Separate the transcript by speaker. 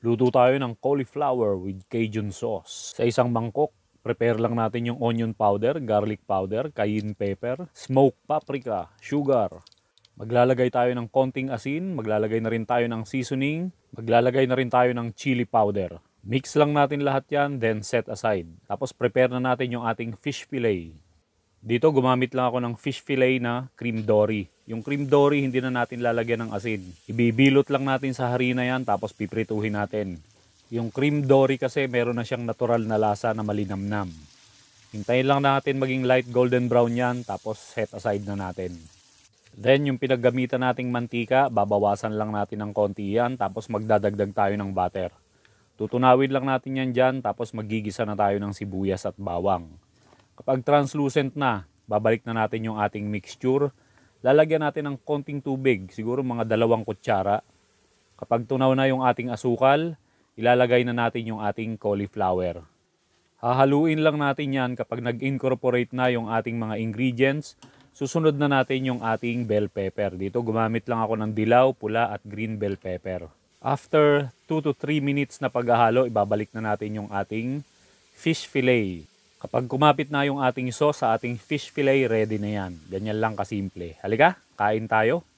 Speaker 1: Luto tayo ng cauliflower with Cajun sauce. Sa isang mangkok, prepare lang natin yung onion powder, garlic powder, cayenne pepper, smoked paprika, sugar. Maglalagay tayo ng konting asin, maglalagay na rin tayo ng seasoning, maglalagay na rin tayo ng chili powder. Mix lang natin lahat yan, then set aside. Tapos prepare na natin yung ating fish fillet. Dito gumamit lang ako ng fish fillet na cream dory. Yung cream dory, hindi na natin lalagyan ng asin. Ibibilot lang natin sa harina yan, tapos piprituhin natin. Yung cream dory kasi meron na siyang natural na lasa na malinamnam. Hintayin lang natin maging light golden brown yan, tapos set aside na natin. Then yung pinaggamitan nating mantika, babawasan lang natin ng konti yan, tapos magdadagdag tayo ng butter. Tutunawin lang natin yan dyan, tapos magigisa na tayo ng sibuyas at bawang. Kapag translucent na, babalik na natin yung ating mixture, lalagyan natin ng konting tubig, siguro mga dalawang kutsara. Kapag tunaw na yung ating asukal, ilalagay na natin yung ating cauliflower. Hahaluin lang natin yan kapag nag-incorporate na yung ating mga ingredients. Susunod na natin yung ating bell pepper. Dito gumamit lang ako ng dilaw, pula at green bell pepper. After 2 to 3 minutes na paghahalo, ibabalik na natin yung ating fish fillet. Kapag kumapit na yung ating iso sa ating fish fillet, ready na yan. Ganyan lang kasimple. Halika, kain tayo.